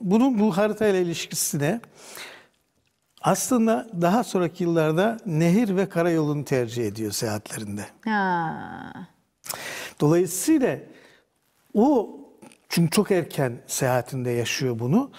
bunun bu haritayla ilişkisi de aslında daha sonraki yıllarda nehir ve karayolunu tercih ediyor seyahatlerinde. Ha. Dolayısıyla o çünkü çok erken seyahatinde yaşıyor bunu.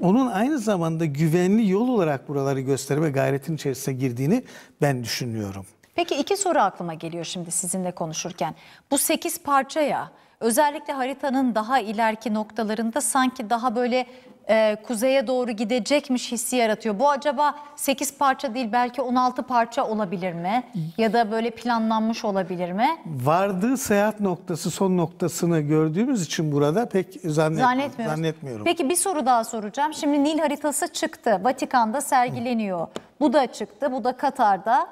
Onun aynı zamanda güvenli yol olarak buraları gösterme gayretin içerisine girdiğini ben düşünüyorum. Peki iki soru aklıma geliyor şimdi sizinle konuşurken. Bu sekiz parçaya özellikle haritanın daha ileriki noktalarında sanki daha böyle e, kuzeye doğru gidecekmiş hissi yaratıyor. Bu acaba 8 parça değil belki 16 parça olabilir mi? Ya da böyle planlanmış olabilir mi? Vardığı seyahat noktası son noktasını gördüğümüz için burada pek zannetmiyorum. zannetmiyorum. Peki bir soru daha soracağım. Şimdi Nil haritası çıktı. Vatikan'da sergileniyor. Bu da çıktı. Bu da Katar'da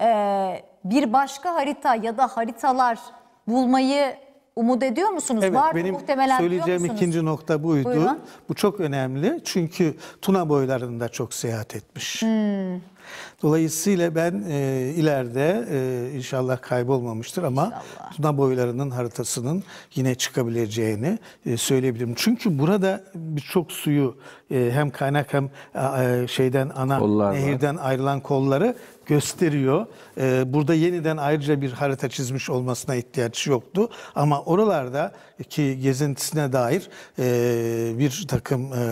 e, bir başka harita ya da haritalar bulmayı umut ediyor musunuz? Evet, Var mı? benim muhtemelen söyleyeceğim ikinci nokta buydu. Buyurun. Bu çok önemli çünkü Tuna boylarında çok seyahat etmiş. Hmm. Dolayısıyla ben e, ileride e, inşallah kaybolmamıştır ama inşallah. Tuna boylarının haritasının yine çıkabileceğini e, söyleyebilirim. Çünkü burada birçok suyu e, hem kaynak hem e, şeyden ana Kollar nehirden var. ayrılan kolları gösteriyor. Ee, burada yeniden ayrıca bir harita çizmiş olmasına ihtiyaç yoktu. Ama oralarda ki gezintisine dair e, bir takım e,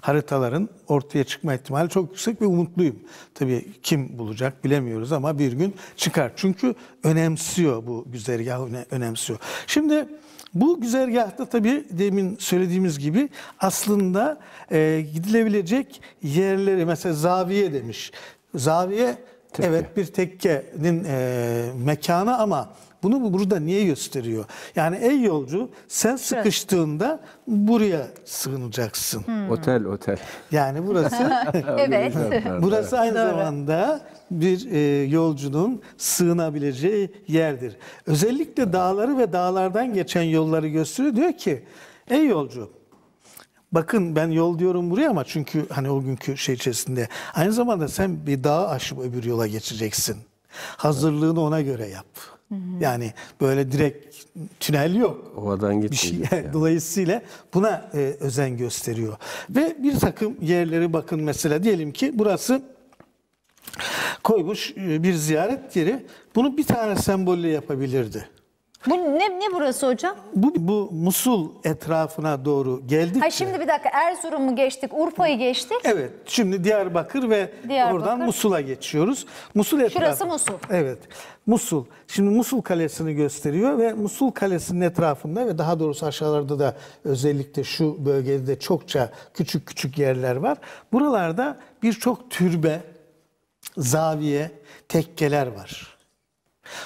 haritaların ortaya çıkma ihtimali çok yüksek ve umutluyum. Tabii kim bulacak bilemiyoruz ama bir gün çıkar. Çünkü önemsiyor bu güzergahı önemsiyor. Şimdi bu güzergahta tabii demin söylediğimiz gibi aslında e, gidilebilecek yerleri mesela zaviye demiş. Zaviye tekke. evet bir tekkenin e, mekanı ama bunu burada niye gösteriyor? Yani ey yolcu sen sıkıştığında buraya sığınacaksın. Hmm. Otel otel. Yani burası Evet. burası aynı Doğru. zamanda bir e, yolcunun sığınabileceği yerdir. Özellikle dağları ve dağlardan geçen yolları gösteriyor. Diyor ki ey yolcu bakın ben yol diyorum buraya ama çünkü hani o günkü şey içerisinde aynı zamanda sen bir dağ aşıp öbür yola geçeceksin. Hazırlığını ona göre yap. Hı hı. Yani böyle direkt tünel yok. Ovadan bir şey. Yani. Dolayısıyla buna e, özen gösteriyor. Ve bir takım yerleri bakın mesela diyelim ki burası koymuş e, bir ziyaret yeri. Bunu bir tane sembolle yapabilirdi. Bu ne, ne burası hocam? Bu, bu Musul etrafına doğru geldik. Ha şimdi bir dakika Erzurum'u geçtik, Urfa'yı geçtik. Evet. Şimdi Diyarbakır ve Diyarbakır. oradan Musul'a geçiyoruz. Musul etrafı. Şurası Musul. Evet. Musul. Şimdi Musul Kalesi'ni gösteriyor ve Musul Kalesi'nin etrafında ve daha doğrusu aşağılarda da özellikle şu bölgede de çokça küçük küçük yerler var. Buralarda birçok türbe, zaviye, tekkeler var.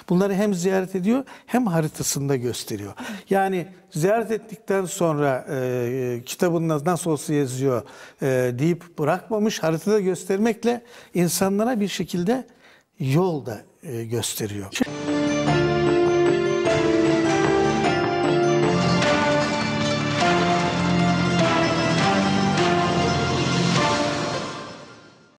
Bunları hem ziyaret ediyor hem haritasında gösteriyor. Yani ziyaret ettikten sonra e, kitabın nasıl olsa yazıyor e, deyip bırakmamış haritada göstermekle insanlara bir şekilde yol da e, gösteriyor. Şimdi...